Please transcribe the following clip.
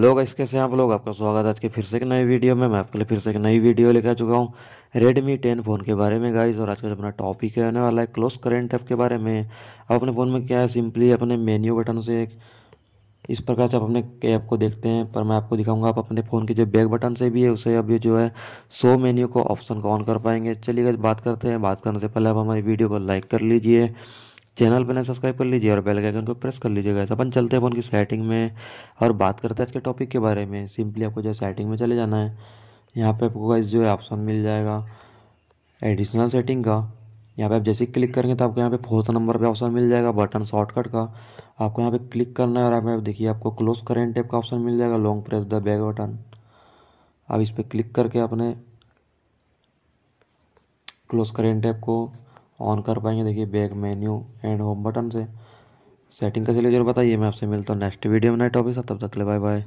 लोग इसके कैसे आप लोग आपका स्वागत है आज के फिर से एक नई वीडियो में मैं आपके लिए फिर से एक नई वीडियो लेकर चुका हूँ रेडमी टेन फ़ोन के बारे में गाइस और आज का अपना टॉपिक रहने वाला है क्लोज करेंट ऐप के बारे में अब अपने फ़ोन में क्या है सिंपली अपने मेन्यू बटन से इस प्रकार से आप अपने ऐप को देखते हैं पर मैं आपको दिखाऊंगा आप अपने फ़ोन के जो बैक बटन से भी है उसे अभी जो है सो मेन्यू को ऑप्शन को ऑन कर पाएंगे चलिए गाइस बात करते हैं बात करने से पहले आप हमारी वीडियो को लाइक कर लीजिए चैनल पर सब्सक्राइब कर लीजिए और बेल के आइकन को प्रेस कर लीजिएगा अपन चलते हैं अपन की सेटिंग में और बात करते हैं आज के टॉपिक के बारे में सिंपली आपको जो सेटिंग में चले जाना है यहाँ पे आपको गाइस जो है ऑप्शन मिल जाएगा एडिशनल सेटिंग का यहाँ पे आप जैसे क्लिक करेंगे तो आपको यहाँ पे फोर्थ नंबर पे ऑप्शन मिल जाएगा बटन शॉर्टकट का आपको यहाँ पे क्लिक करना है और आप देखिए आपको क्लोज करेंट टाइप का ऑप्शन मिल जाएगा long press the back button आप इस पर क्लिक करके अपने क्लोज करेंट टाइप को ऑन कर पाएंगे देखिए back menu and home button से सेटिंग का चलिए जरूर बताइए मैं आपसे मिलता हूँ नेक्स्ट वीडियो में नए टॉपिक तब तक ले बाय बाय